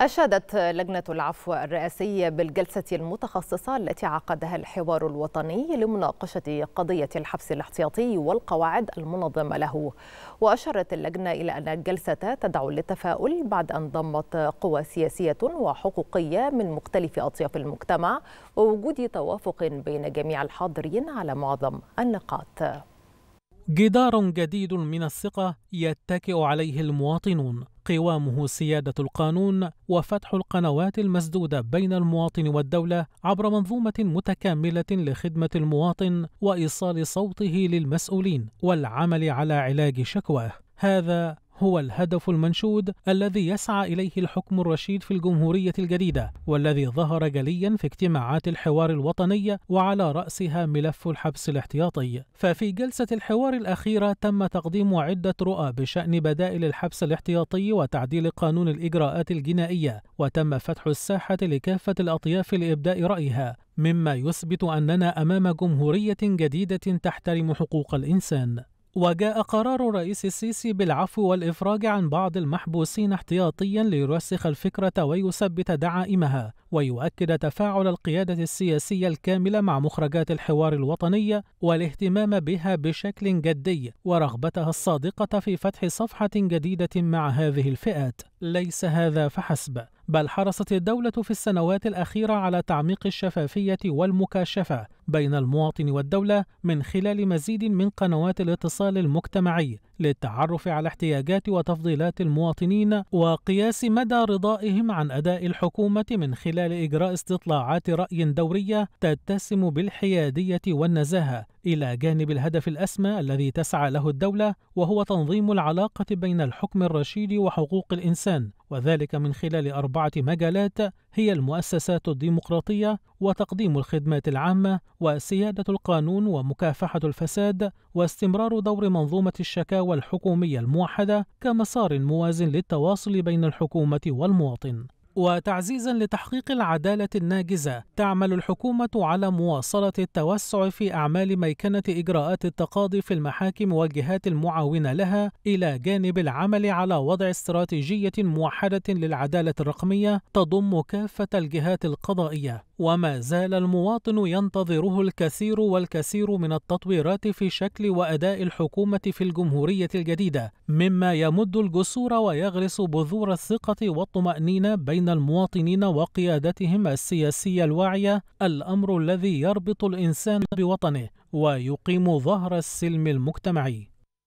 أشادت لجنة العفو الرئاسية بالجلسة المتخصصة التي عقدها الحوار الوطني لمناقشة قضية الحبس الاحتياطي والقواعد المنظمة له وأشارت اللجنة إلى أن الجلسة تدعو للتفاؤل بعد أن ضمت قوى سياسية وحقوقية من مختلف أطياف المجتمع ووجود توافق بين جميع الحاضرين على معظم النقاط جدار جديد من الثقة يتكئ عليه المواطنون قوامه سيادة القانون وفتح القنوات المسدودة بين المواطن والدولة عبر منظومة متكاملة لخدمة المواطن وإيصال صوته للمسؤولين والعمل على علاج شكواه هذا هو الهدف المنشود الذي يسعى إليه الحكم الرشيد في الجمهورية الجديدة والذي ظهر جليا في اجتماعات الحوار الوطني وعلى رأسها ملف الحبس الاحتياطي ففي جلسة الحوار الأخيرة تم تقديم عدة رؤى بشأن بدائل الحبس الاحتياطي وتعديل قانون الإجراءات الجنائية وتم فتح الساحة لكافة الأطياف لإبداء رأيها مما يثبت أننا أمام جمهورية جديدة تحترم حقوق الإنسان وجاء قرار الرئيس السيسي بالعفو والإفراج عن بعض المحبوسين احتياطيا ليرسخ الفكرة ويثبت دعائمها ويؤكد تفاعل القيادة السياسية الكاملة مع مخرجات الحوار الوطنية والاهتمام بها بشكل جدي ورغبتها الصادقة في فتح صفحة جديدة مع هذه الفئات ليس هذا فحسب بل حرصت الدولة في السنوات الأخيرة على تعميق الشفافية والمكاشفة بين المواطن والدولة من خلال مزيد من قنوات الاتصال المجتمعي للتعرف على احتياجات وتفضيلات المواطنين وقياس مدى رضائهم عن أداء الحكومة من خلال إجراء استطلاعات رأي دورية تتسم بالحيادية والنزاهة إلى جانب الهدف الأسمى الذي تسعى له الدولة وهو تنظيم العلاقة بين الحكم الرشيد وحقوق الإنسان وذلك من خلال أربعة مجالات هي المؤسسات الديمقراطية وتقديم الخدمات العامة وسيادة القانون ومكافحة الفساد واستمرار دور منظومة الشكاوى الحكومية الموحدة كمسار موازن للتواصل بين الحكومة والمواطن وتعزيزا لتحقيق العداله الناجزه تعمل الحكومه على مواصله التوسع في اعمال ميكنه اجراءات التقاضي في المحاكم والجهات المعاونه لها الى جانب العمل على وضع استراتيجيه موحده للعداله الرقميه تضم كافه الجهات القضائيه وما زال المواطن ينتظره الكثير والكثير من التطويرات في شكل وأداء الحكومة في الجمهورية الجديدة مما يمد الجسور ويغرس بذور الثقة والطمأنينة بين المواطنين وقيادتهم السياسية الواعية الأمر الذي يربط الإنسان بوطنه ويقيم ظهر السلم المجتمعي